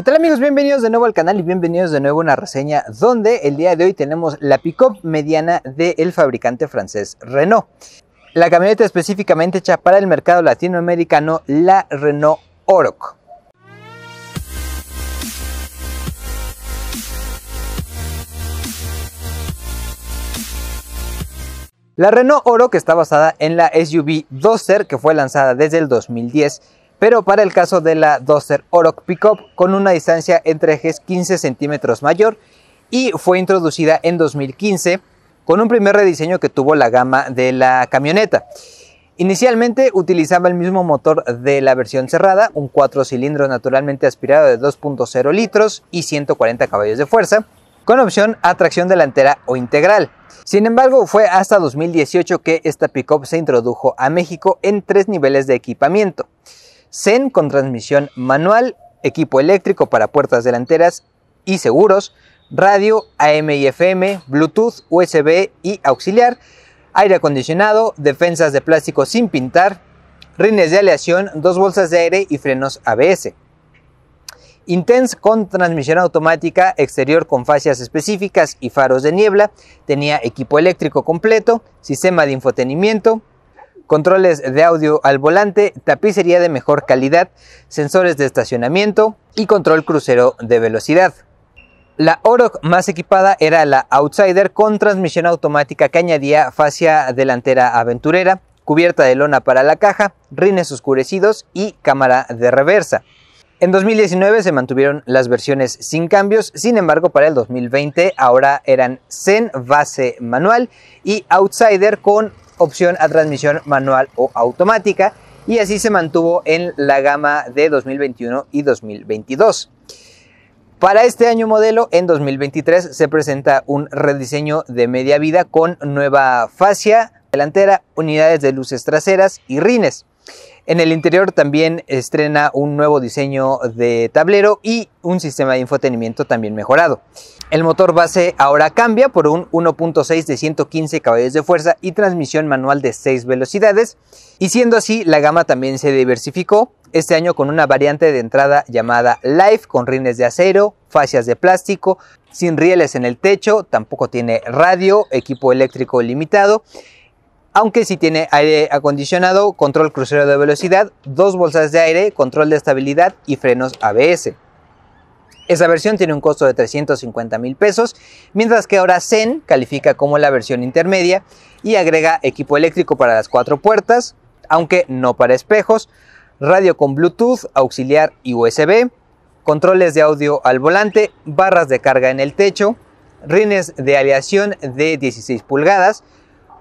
¿Qué tal amigos? Bienvenidos de nuevo al canal y bienvenidos de nuevo a una reseña donde el día de hoy tenemos la pick-up mediana del fabricante francés Renault. La camioneta específicamente hecha para el mercado latinoamericano, la Renault Oroc. La Renault Oro está basada en la SUV 2-ser que fue lanzada desde el 2010 pero para el caso de la Duster Oroch Pickup con una distancia entre ejes 15 centímetros mayor y fue introducida en 2015 con un primer rediseño que tuvo la gama de la camioneta. Inicialmente utilizaba el mismo motor de la versión cerrada, un 4 cilindros naturalmente aspirado de 2.0 litros y 140 caballos de fuerza, con opción a tracción delantera o integral. Sin embargo, fue hasta 2018 que esta pickup se introdujo a México en tres niveles de equipamiento. Zen con transmisión manual, equipo eléctrico para puertas delanteras y seguros, radio, AM y FM, Bluetooth, USB y auxiliar, aire acondicionado, defensas de plástico sin pintar, rines de aleación, dos bolsas de aire y frenos ABS. Intense con transmisión automática, exterior con fascias específicas y faros de niebla, tenía equipo eléctrico completo, sistema de infotenimiento, controles de audio al volante, tapicería de mejor calidad, sensores de estacionamiento y control crucero de velocidad. La Oroc más equipada era la Outsider con transmisión automática que añadía fascia delantera aventurera, cubierta de lona para la caja, rines oscurecidos y cámara de reversa. En 2019 se mantuvieron las versiones sin cambios, sin embargo para el 2020 ahora eran Zen base manual y Outsider con opción a transmisión manual o automática y así se mantuvo en la gama de 2021 y 2022. Para este año modelo, en 2023, se presenta un rediseño de media vida con nueva fascia delantera, unidades de luces traseras y rines. En el interior también estrena un nuevo diseño de tablero y un sistema de infotenimiento también mejorado. El motor base ahora cambia por un 1.6 de 115 caballos de fuerza y transmisión manual de 6 velocidades y siendo así la gama también se diversificó este año con una variante de entrada llamada Life con rines de acero, fascias de plástico, sin rieles en el techo, tampoco tiene radio, equipo eléctrico limitado aunque si tiene aire acondicionado, control crucero de velocidad, dos bolsas de aire, control de estabilidad y frenos ABS. Esa versión tiene un costo de 350 mil pesos, mientras que ahora Zen califica como la versión intermedia y agrega equipo eléctrico para las cuatro puertas, aunque no para espejos, radio con Bluetooth, auxiliar y USB, controles de audio al volante, barras de carga en el techo, rines de aleación de 16 pulgadas,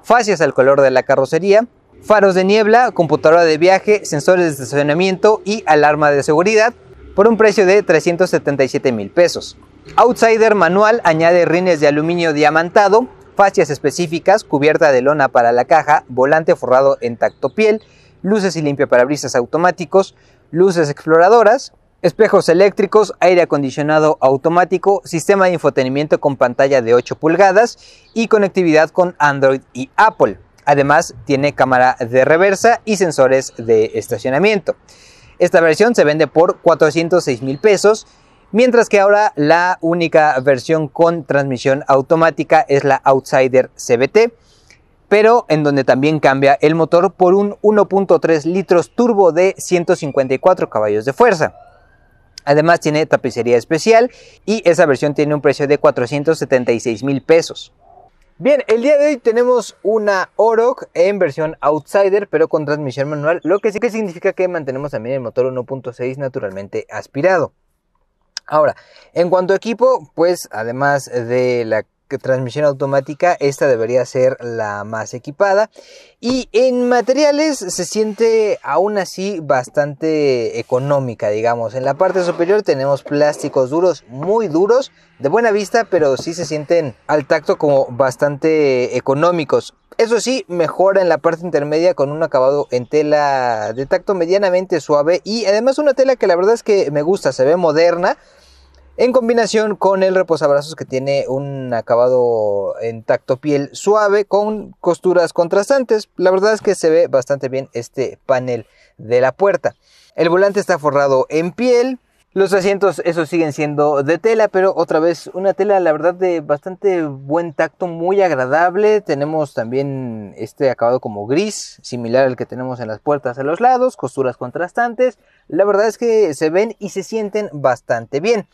fascias al color de la carrocería, faros de niebla, computadora de viaje, sensores de estacionamiento y alarma de seguridad por un precio de 377 mil pesos. Outsider Manual añade rines de aluminio diamantado, fascias específicas, cubierta de lona para la caja, volante forrado en tacto piel, luces y limpiaparabrisas automáticos, luces exploradoras, espejos eléctricos, aire acondicionado automático, sistema de infotenimiento con pantalla de 8 pulgadas y conectividad con Android y Apple. Además, tiene cámara de reversa y sensores de estacionamiento. Esta versión se vende por 406 mil pesos, mientras que ahora la única versión con transmisión automática es la Outsider CBT, pero en donde también cambia el motor por un 1.3 litros turbo de 154 caballos de fuerza. Además tiene tapicería especial y esa versión tiene un precio de 476 mil pesos. Bien, el día de hoy tenemos una Oroch en versión Outsider, pero con transmisión manual, lo que sí que significa que mantenemos también el motor 1.6 naturalmente aspirado. Ahora, en cuanto a equipo, pues además de la transmisión automática, esta debería ser la más equipada. Y en materiales se siente aún así bastante económica, digamos. En la parte superior tenemos plásticos duros, muy duros, de buena vista, pero sí se sienten al tacto como bastante económicos. Eso sí, mejora en la parte intermedia con un acabado en tela de tacto medianamente suave y además una tela que la verdad es que me gusta, se ve moderna, en combinación con el reposabrazos que tiene un acabado en tacto piel suave con costuras contrastantes. La verdad es que se ve bastante bien este panel de la puerta. El volante está forrado en piel, los asientos, esos siguen siendo de tela, pero otra vez una tela, la verdad, de bastante buen tacto, muy agradable. Tenemos también este acabado como gris, similar al que tenemos en las puertas a los lados, costuras contrastantes. La verdad es que se ven y se sienten bastante bien.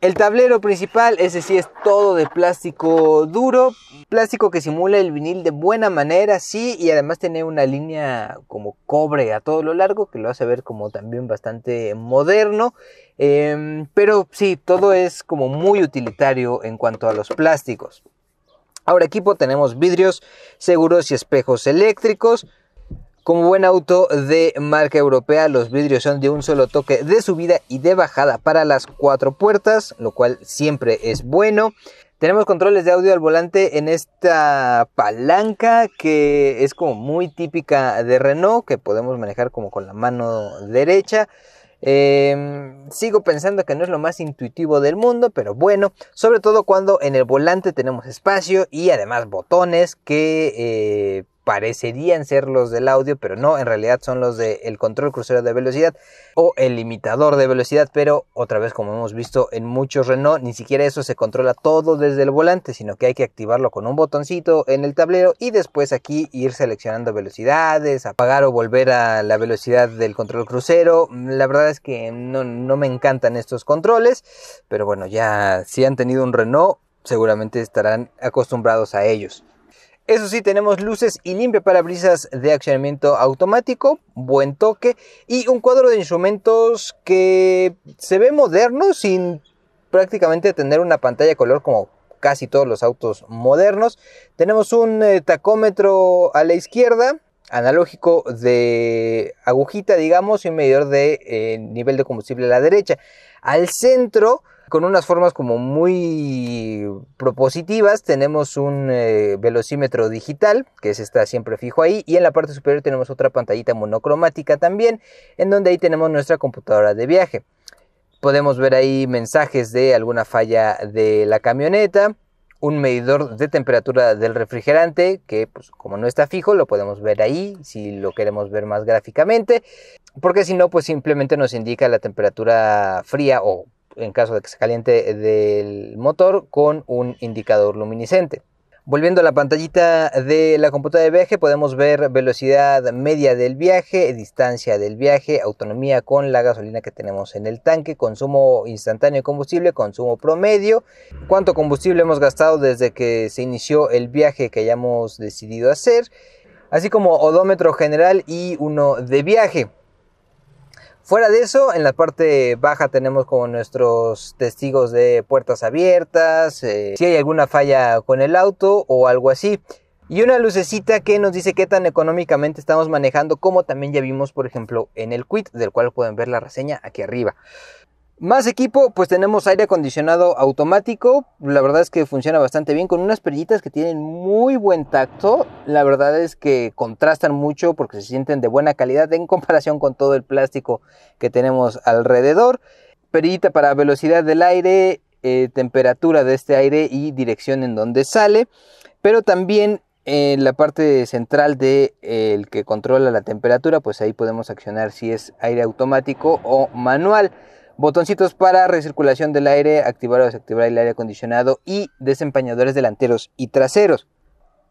El tablero principal, ese sí es todo de plástico duro, plástico que simula el vinil de buena manera, sí, y además tiene una línea como cobre a todo lo largo, que lo hace ver como también bastante moderno, em, pero sí, todo es como muy utilitario en cuanto a los plásticos. Ahora equipo tenemos vidrios seguros y espejos eléctricos, como buen auto de marca europea, los vidrios son de un solo toque de subida y de bajada para las cuatro puertas, lo cual siempre es bueno. Tenemos controles de audio al volante en esta palanca que es como muy típica de Renault, que podemos manejar como con la mano derecha. Em, sigo pensando que no es lo más intuitivo del mundo, pero bueno, sobre todo cuando en el volante tenemos espacio y además botones que eh, parecerían ser los del audio, pero no, en realidad son los del control crucero de velocidad o el limitador de velocidad, pero otra vez como hemos visto en muchos Renault, ni siquiera eso se controla todo desde el volante, sino que hay que activarlo con un botoncito en el tablero y después aquí ir seleccionando velocidades, apagar o volver a la velocidad del control crucero. La verdad es que no me encantan estos controles, pero bueno, ya si han tenido un Renault, seguramente estarán acostumbrados a ellos. Eso sí, tenemos luces y limpia parabrisas de accionamiento automático, buen toque y un cuadro de instrumentos que se ve moderno sin prácticamente tener una pantalla color como casi todos los autos modernos. Tenemos un eh, tacómetro a la izquierda, analógico de agujita, digamos, y un medidor de eh, nivel de combustible a la derecha. Al centro con unas formas como muy propositivas. Tenemos un eh, velocímetro digital, que se está siempre fijo ahí, y en la parte superior tenemos otra pantallita monocromática también, en donde ahí tenemos nuestra computadora de viaje. Podemos ver ahí mensajes de alguna falla de la camioneta, un medidor de temperatura del refrigerante que pues, como no está fijo lo podemos ver ahí si lo queremos ver más gráficamente porque si no pues simplemente nos indica la temperatura fría o en caso de que se caliente eh, del motor, con un indicador luminiscente. Volviendo a la pantallita de la computadora de viaje, podemos ver velocidad media del viaje, distancia del viaje, autonomía con la gasolina que tenemos en el tanque, consumo instantáneo de combustible, consumo promedio, cuánto combustible hemos gastado desde que se inició el viaje que hayamos decidido hacer, así como odómetro general y uno de viaje. Fuera de eso, en la parte baja tenemos como nuestros testigos de puertas abiertas, eh, si hay alguna falla con el auto o algo así. Y una lucecita que nos dice qué tan económicamente estamos manejando, como también ya vimos, por ejemplo, en el quit, del cual pueden ver la reseña aquí arriba. Más equipo, pues tenemos aire acondicionado automático, la verdad es que funciona bastante bien, con unas perillitas que tienen muy buen tacto, la verdad es que contrastan mucho porque se sienten de buena calidad en comparación con todo el plástico que tenemos alrededor. Perillita para velocidad del aire, eh, temperatura de este aire y dirección en donde sale, pero también en eh, la parte central del de, eh, el que controla la temperatura, pues ahí podemos accionar si es aire automático o manual botoncitos para recirculación del aire, activar o desactivar el aire acondicionado y desempañadores delanteros y traseros.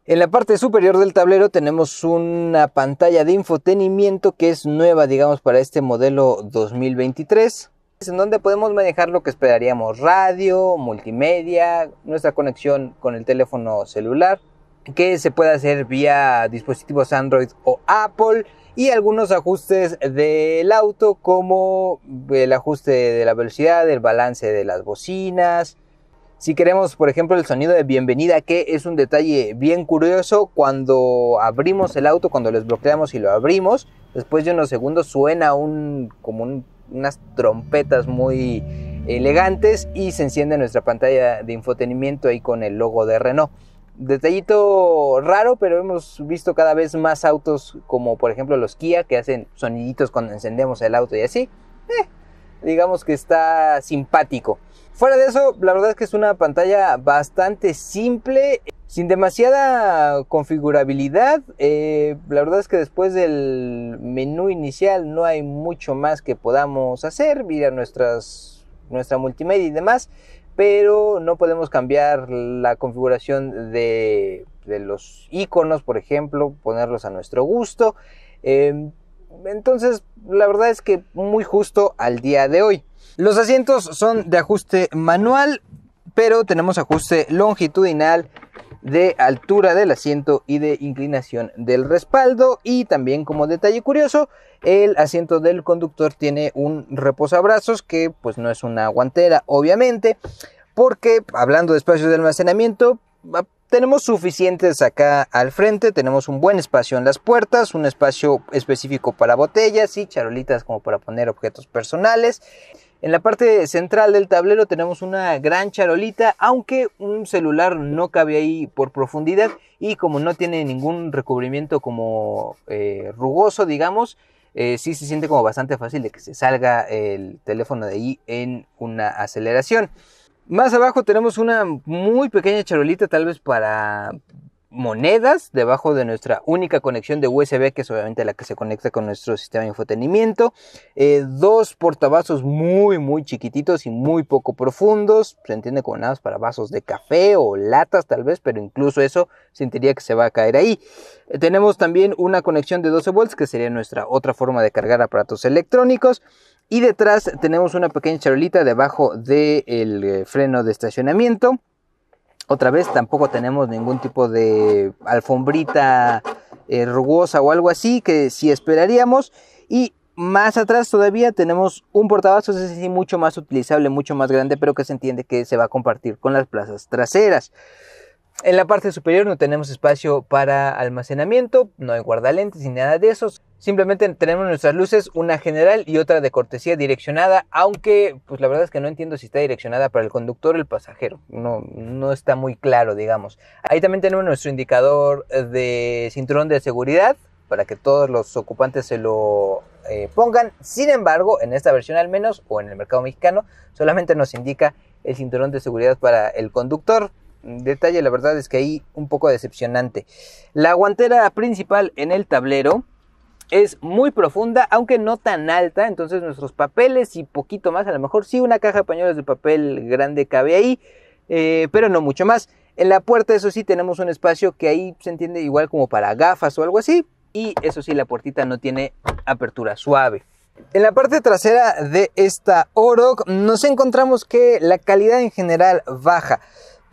En la parte superior del tablero tenemos una pantalla de infotenimiento que es nueva, digamos, para este modelo 2023, en donde podemos manejar lo que esperaríamos, radio, multimedia, nuestra conexión con el teléfono celular, que se puede hacer vía dispositivos Android o Apple y algunos ajustes del auto como el ajuste de la velocidad, el balance de las bocinas. Si queremos, por ejemplo, el sonido de bienvenida, que es un detalle bien curioso, cuando abrimos el auto, cuando les bloqueamos y lo abrimos, después de unos segundos suena un, como unas trompetas muy elegantes y se enciende nuestra pantalla de infotenimiento ahí con el logo de Renault. Detallito raro, pero hemos visto cada vez más autos como por ejemplo los Kia que hacen soniditos cuando encendemos el auto y así. Eh, digamos que está simpático. Fuera de eso, la verdad es que es una pantalla bastante simple, sin demasiada configurabilidad. Eh, la verdad es que después del menú inicial no hay mucho más que podamos hacer, mira nuestras, nuestra multimedia y demás pero no podemos cambiar la configuración de, los iconos, por ejemplo, ponerlos a nuestro gusto. Em, entonces, la verdad es que muy justo al día de hoy. Los asientos son de ajuste manual, pero tenemos ajuste longitudinal de altura del asiento y de inclinación del respaldo. Y también como detalle curioso, el asiento del conductor tiene un reposabrazos que pues no es una guantera, obviamente, porque hablando de espacios de almacenamiento, ah, tenemos suficientes acá al frente, tenemos un buen espacio en las puertas, un espacio específico para botellas y charolitas como para poner objetos personales. En la parte central del tablero tenemos una gran charolita, aunque un celular no cabe ahí por profundidad y como no tiene ningún recubrimiento como eh, rugoso, digamos, eh, sí se siente como bastante fácil de que se salga el teléfono de ahí en una aceleración. Más abajo tenemos una muy pequeña charolita, tal vez para monedas debajo de nuestra única conexión de USB, que es obviamente la que se conecta con nuestro sistema de infotenimiento. Eh, dos portavasos muy, muy chiquititos y muy poco profundos. Se entiende como nada para vasos de café o latas tal vez, pero incluso eso sentiría que se va a caer ahí. Eh, tenemos también una conexión de 12 volts, que sería nuestra otra forma de cargar aparatos electrónicos. Y detrás tenemos una pequeña charolita debajo del eh, freno de estacionamiento otra vez tampoco tenemos ningún tipo de alfombrita eh, rugosa o algo así que si esperaríamos. Y más atrás todavía tenemos un portavasos, es decir, mucho más utilizable, mucho más grande, pero que se entiende que se va a compartir con las plazas traseras. En la parte superior no tenemos espacio para almacenamiento, no hay guardalentes ni nada de esos. Simplemente tenemos nuestras luces, una general y otra de cortesía direccionada, aunque pues la verdad es que no entiendo si está direccionada para el conductor o el pasajero. No, no está muy claro, digamos. Ahí también tenemos nuestro indicador de cinturón de seguridad para que todos los ocupantes se lo eh, pongan. Sin embargo, en esta versión al menos, o en el mercado mexicano, solamente nos indica el cinturón de seguridad para el conductor. Mm, detalle, la verdad es que ahí un poco decepcionante. La guantera principal en el tablero es muy profunda, aunque no tan alta, entonces nuestros papeles y poquito más, a lo mejor sí una caja de pañuelos de papel grande cabe ahí, eh, pero no mucho más. En la puerta, eso sí, tenemos un espacio que ahí se entiende igual como para gafas o algo así, y eso sí, la puertita no tiene apertura suave. En la parte trasera de esta Oroc nos encontramos que la calidad en general baja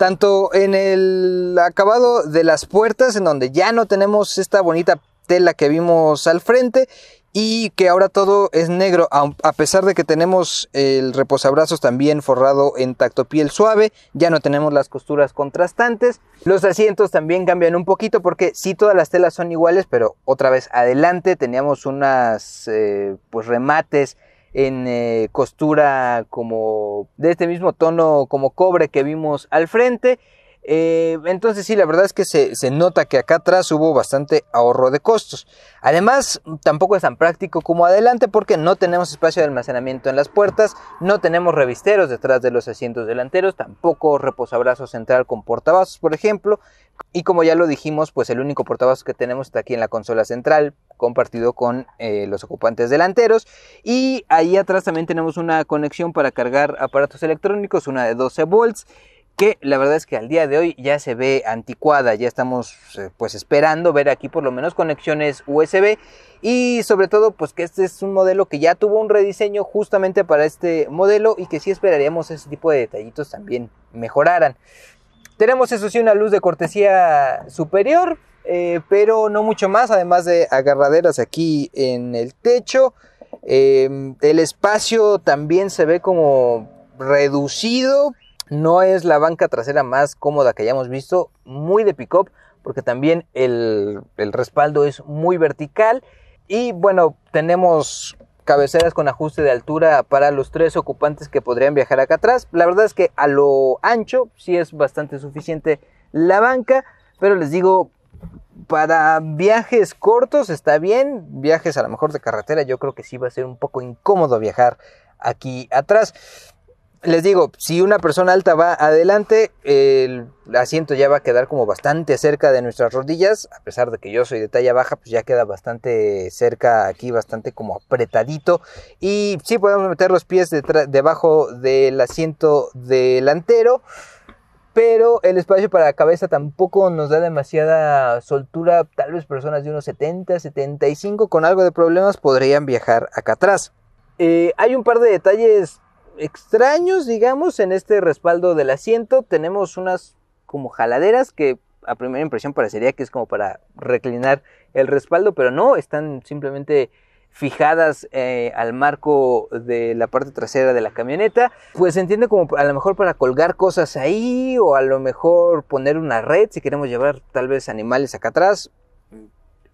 tanto en el acabado de las puertas, en donde ya no tenemos esta bonita tela que vimos al frente y que ahora todo es negro, a pesar de que tenemos el reposabrazos también forrado en tactopiel suave, ya no tenemos las costuras contrastantes. Los asientos también cambian un poquito porque sí todas las telas son iguales, pero otra vez adelante teníamos unas eh, pues remates en eh, costura como de este mismo tono como cobre que vimos al frente eh, entonces sí, la verdad es que se, nota que acá atrás hubo bastante ahorro de costos. Además, tampoco es tan práctico como adelante porque no tenemos espacio de almacenamiento en las puertas, no tenemos revisteros detrás de los asientos delanteros, tampoco reposabrazos central con portavasos, por ejemplo. Y como ya lo dijimos, pues el único portavasos que tenemos está aquí en la consola central, compartido con eh, los ocupantes delanteros. Y ahí atrás también tenemos una conexión para cargar aparatos electrónicos, una de 12 volts que la verdad es que al día de hoy ya se ve anticuada, ya estamos eh, pues esperando ver aquí por lo menos conexiones USB y sobre todo pues que este es un modelo que ya tuvo un rediseño justamente para este modelo y que sí esperaríamos ese tipo de detallitos también mejoraran. Tenemos eso sí una luz de cortesía superior, eh, pero no mucho más, además de agarraderas aquí en el techo. Em, el espacio también se ve como reducido no es la banca trasera más cómoda que hayamos visto, muy de pick-up, porque también el, respaldo es muy vertical. Y bueno, tenemos cabeceras con ajuste de altura para los tres ocupantes que podrían viajar acá atrás. La verdad es que a lo ancho sí es bastante suficiente la banca, pero les digo, para viajes cortos está bien, viajes a lo mejor de carretera yo creo que sí va a ser un poco incómodo viajar aquí atrás les digo, si una persona alta va adelante, el asiento ya va a quedar como bastante cerca de nuestras rodillas, a pesar de que yo soy de talla baja, pues ya queda bastante cerca aquí, bastante como apretadito. Y sí podemos meter los pies debajo del asiento delantero, pero el espacio para la cabeza tampoco nos da demasiada soltura, tal vez personas de unos 70, 75 con algo de problemas podrían viajar acá atrás. Eh, hay un par de detalles extraños, digamos, en este respaldo del asiento. Tenemos unas como jaladeras que a primera impresión parecería que es como para reclinar el respaldo, pero no, están simplemente fijadas eh, al marco de la parte trasera de la camioneta, pues se entiende como a lo mejor para colgar cosas ahí o a lo mejor poner una red si queremos llevar tal vez animales acá atrás,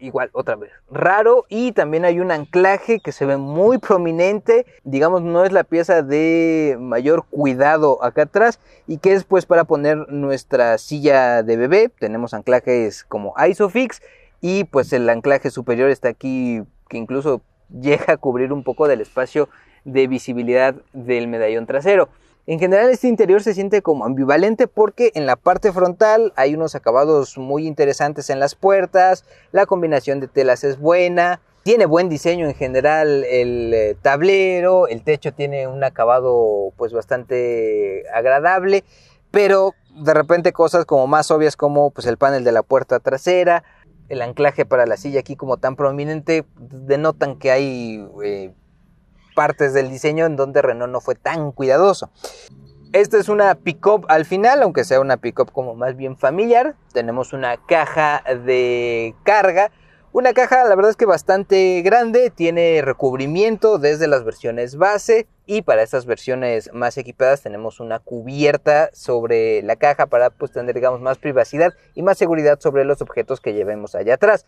igual otra vez raro y también hay un anclaje que se ve muy prominente digamos no es la pieza de mayor cuidado acá atrás y que es pues para poner nuestra silla de bebé tenemos anclajes como isofix y pues el anclaje superior está aquí que incluso llega a cubrir un poco del espacio de visibilidad del medallón trasero en general este interior se siente como ambivalente porque en la parte frontal hay unos acabados muy interesantes en las puertas, la combinación de telas es buena, tiene buen diseño en general el eh, tablero, el techo tiene un acabado pues bastante agradable, pero de repente cosas como más obvias como pues el panel de la puerta trasera, el anclaje para la silla aquí como tan prominente denotan que hay eh, partes del diseño en donde Renault no fue tan cuidadoso. Esta es una pickup al final, aunque sea una pickup como más bien familiar. Tenemos una caja de carga una caja la verdad es que bastante grande, tiene recubrimiento desde las versiones base y para estas versiones más equipadas tenemos una cubierta sobre la caja para pues, tener digamos más privacidad y más seguridad sobre los objetos que llevemos allá atrás.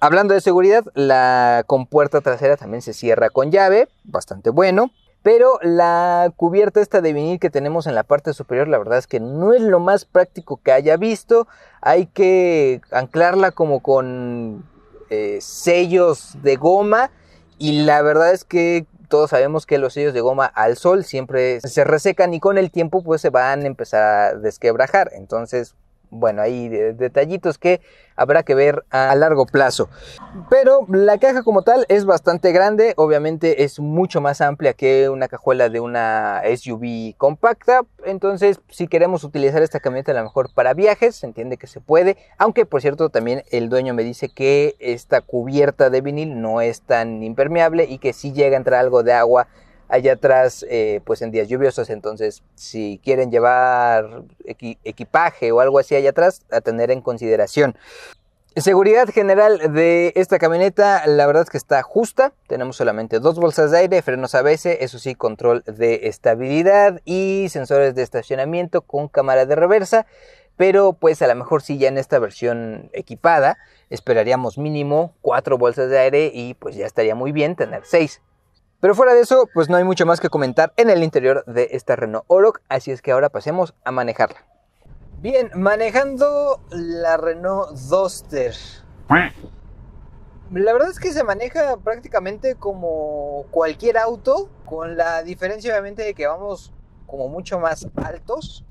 hablando de seguridad, la compuerta trasera también se cierra con llave, bastante bueno. Pero la cubierta esta de vinil que tenemos en la parte superior, la verdad es que no es lo más práctico que haya visto. Hay que anclarla como con eh, sellos de goma y la verdad es que todos sabemos que los sellos de goma al sol siempre se resecan y con el tiempo pues se van a empezar a desquebrajar. Entonces bueno, hay detallitos que habrá que ver a largo plazo. Pero la caja como tal es bastante grande, obviamente es mucho más amplia que una cajuela de una SUV compacta, entonces si queremos utilizar esta camioneta a lo mejor para viajes, se entiende que se puede, aunque por cierto también el dueño me dice que esta cubierta de vinil no es tan impermeable y que si llega a entrar algo de agua allá atrás, eh, pues en días lluviosos, entonces si quieren llevar equipaje o algo así allá atrás, a tener en consideración. Seguridad general de esta camioneta, la verdad es que está justa. Tenemos solamente dos bolsas de aire, frenos ABS, eso sí, control de estabilidad y sensores de estacionamiento con cámara de reversa. Pero pues a lo mejor sí ya en esta versión equipada esperaríamos mínimo cuatro bolsas de aire y pues ya estaría muy bien tener seis. Pero fuera de eso, pues no hay mucho más que comentar en el interior de esta Renault Oroc, así es que ahora pasemos a manejarla. Bien, manejando la Renault Duster. La verdad es que se maneja prácticamente como cualquier auto, con la diferencia obviamente de que vamos como mucho más altos.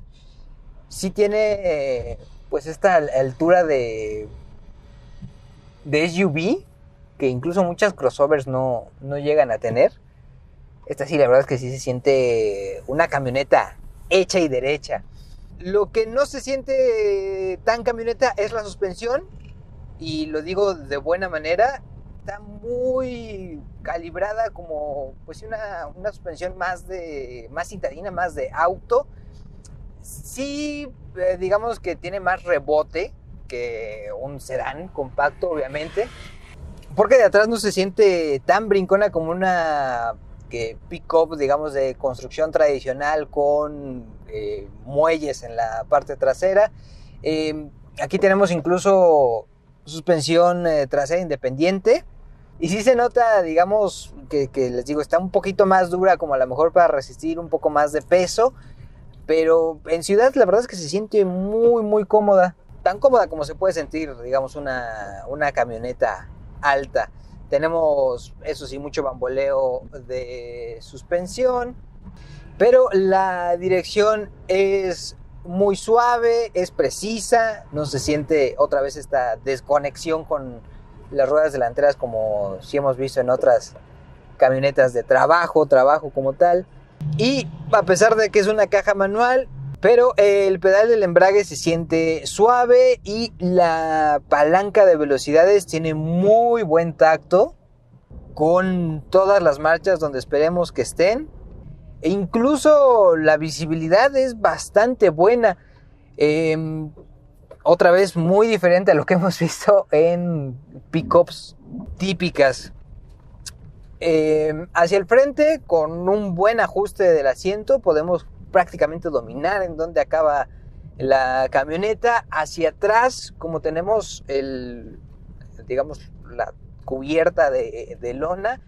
Sí tiene eh, pues esta altura de, de SUV, que incluso muchas crossovers no, no llegan a tener. Esta sí, la verdad es que sí se siente una camioneta hecha y derecha. Lo que no se siente tan camioneta es la suspensión, y lo digo de buena manera, está muy calibrada como pues una, una suspensión más de más citadina, más de auto. Sí, eh, digamos que tiene más rebote que un sedán compacto, obviamente, porque de atrás no se siente tan brincona como una que pick-up, digamos, de construcción tradicional con eh, muelles en la parte trasera. Em, aquí tenemos incluso suspensión eh, trasera independiente. Y sí se nota, digamos, que, les digo, está un poquito más dura, como a lo mejor para resistir un poco más de peso. Pero en ciudad la verdad es que se siente muy, muy cómoda. Tan cómoda como se puede sentir, digamos, una, una camioneta alta. Tenemos, eso sí, mucho bamboleo de suspensión, pero la dirección es muy suave, es precisa, no se siente otra vez esta desconexión con las ruedas delanteras como si hemos visto en otras camionetas de trabajo, trabajo como tal. Y a pesar de que es una caja manual, pero el pedal del embrague se siente suave y la palanca de velocidades tiene muy buen tacto con todas las marchas donde esperemos que estén. E incluso la visibilidad es bastante buena. Em, otra vez muy diferente a lo que hemos visto en pickups típicas. Em, hacia el frente, con un buen ajuste del asiento, podemos prácticamente dominar en dónde acaba la camioneta. Hacia atrás, como tenemos el, digamos, la cubierta de, lona,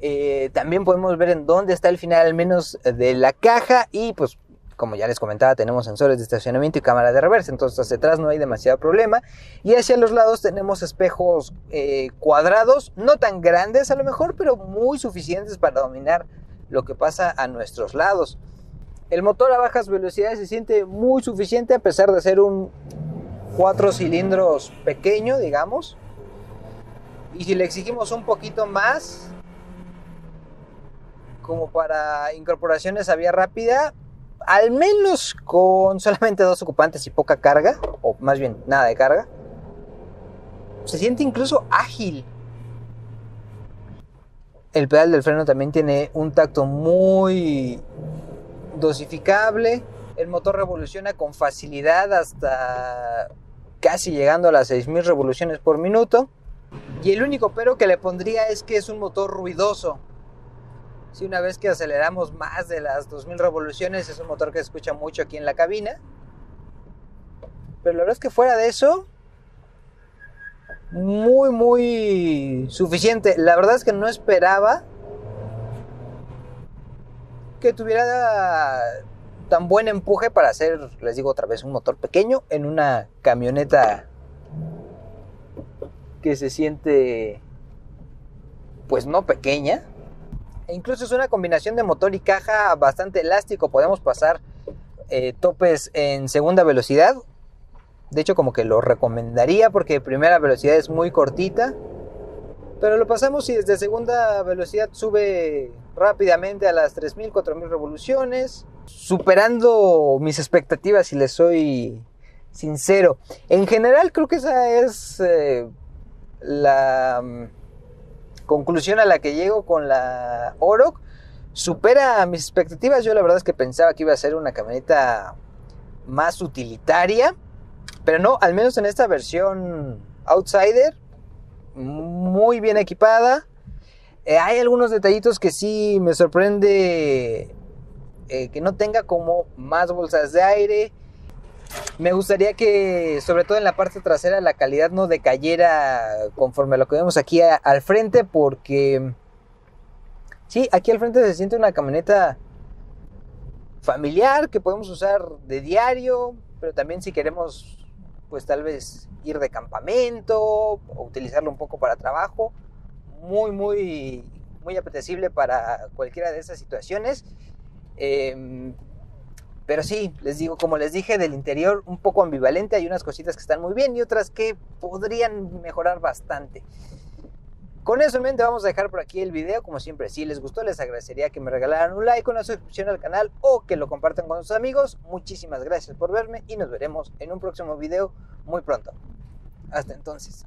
eh, también podemos ver en dónde está el final al menos de la caja y pues como ya les comentaba, tenemos sensores de estacionamiento y cámara de reversa, entonces hacia atrás no hay demasiado problema. Y hacia los lados tenemos espejos eh, cuadrados, no tan grandes a lo mejor, pero muy suficientes para dominar lo que pasa a nuestros lados. El motor a bajas velocidades se siente muy suficiente a pesar de ser un cuatro cilindros pequeño, digamos. Y si le exigimos un poquito más, como para incorporaciones a vía rápida, al menos con solamente dos ocupantes y poca carga, o más bien nada de carga, se siente incluso ágil. El pedal del freno también tiene un tacto muy dosificable, el motor revoluciona con facilidad hasta casi llegando a las 6000 revoluciones por minuto. Y el único pero que le pondría es que es un motor ruidoso. Si una vez que aceleramos más de las 2000 revoluciones, es un motor que se escucha mucho aquí en la cabina. Pero la verdad es que fuera de eso, muy, muy suficiente. La verdad es que no esperaba que tuviera tan buen empuje para hacer, les digo otra vez, un motor pequeño en una camioneta que se siente pues no pequeña. E incluso es una combinación de motor y caja bastante elástico. Podemos pasar eh, topes en segunda velocidad. De hecho, como que lo recomendaría porque primera velocidad es muy cortita. Pero lo pasamos y desde segunda velocidad sube rápidamente a las 3.000, 4.000 revoluciones, superando mis expectativas, si les soy sincero. En general creo que esa es eh, la mm, conclusión a la que llego con la Oroc. Supera mis expectativas. Yo la verdad es que pensaba que iba a ser una camioneta más utilitaria. Pero no, al menos en esta versión Outsider muy bien equipada. Eh, hay algunos detallitos que sí me sorprende eh, que no tenga como más bolsas de aire. Me gustaría que, sobre todo en la parte trasera, la calidad no decayera conforme a lo que vemos aquí al frente, porque sí, aquí al frente se siente una camioneta familiar que podemos usar de diario, pero también si queremos pues tal vez ir de campamento o utilizarlo un poco para trabajo. Muy, muy, muy apetecible para cualquiera de esas situaciones. Em, pero sí, les digo, como les dije, del interior un poco ambivalente, hay unas cositas que están muy bien y otras que podrían mejorar bastante. Con eso en mente vamos a dejar por aquí el video, como siempre si les gustó les agradecería que me regalaran un like, una suscripción al canal o que lo compartan con sus amigos. Muchísimas gracias por verme y nos veremos en un próximo video muy pronto. Hasta entonces.